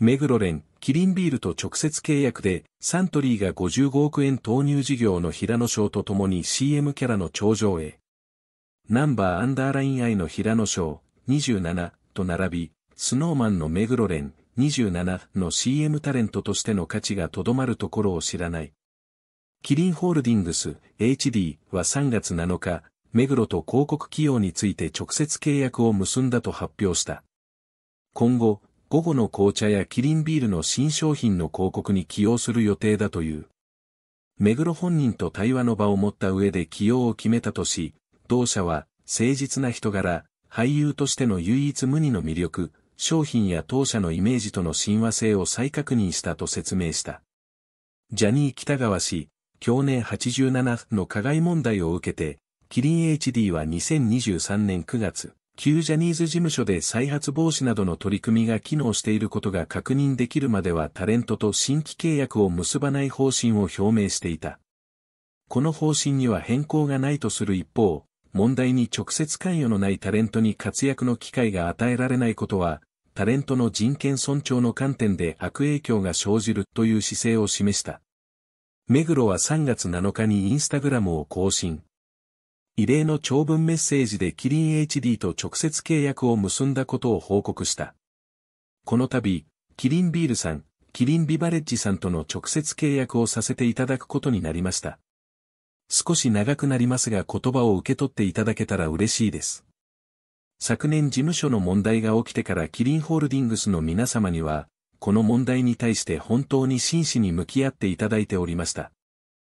メグロレン、キリンビールと直接契約で、サントリーが55億円投入事業の平野賞とともに CM キャラの頂上へ。ナンバーアンダーライン愛の平野賞、27と並び、スノーマンのメグロレン、27の CM タレントとしての価値がとどまるところを知らない。キリンホールディングス、HD は3月7日、メグロと広告企業について直接契約を結んだと発表した。今後、午後の紅茶やキリンビールの新商品の広告に起用する予定だという。目黒本人と対話の場を持った上で起用を決めたとし、同社は、誠実な人柄、俳優としての唯一無二の魅力、商品や当社のイメージとの親和性を再確認したと説明した。ジャニー北川氏、去年87の加害問題を受けて、キリン HD は2023年9月、旧ジャニーズ事務所で再発防止などの取り組みが機能していることが確認できるまではタレントと新規契約を結ばない方針を表明していた。この方針には変更がないとする一方、問題に直接関与のないタレントに活躍の機会が与えられないことは、タレントの人権尊重の観点で悪影響が生じるという姿勢を示した。目黒は3月7日にインスタグラムを更新。異例の長文メッセージでキリン HD と直接契約を結んだことを報告した。この度、キリンビールさん、キリンビバレッジさんとの直接契約をさせていただくことになりました。少し長くなりますが言葉を受け取っていただけたら嬉しいです。昨年事務所の問題が起きてからキリンホールディングスの皆様には、この問題に対して本当に真摯に向き合っていただいておりました。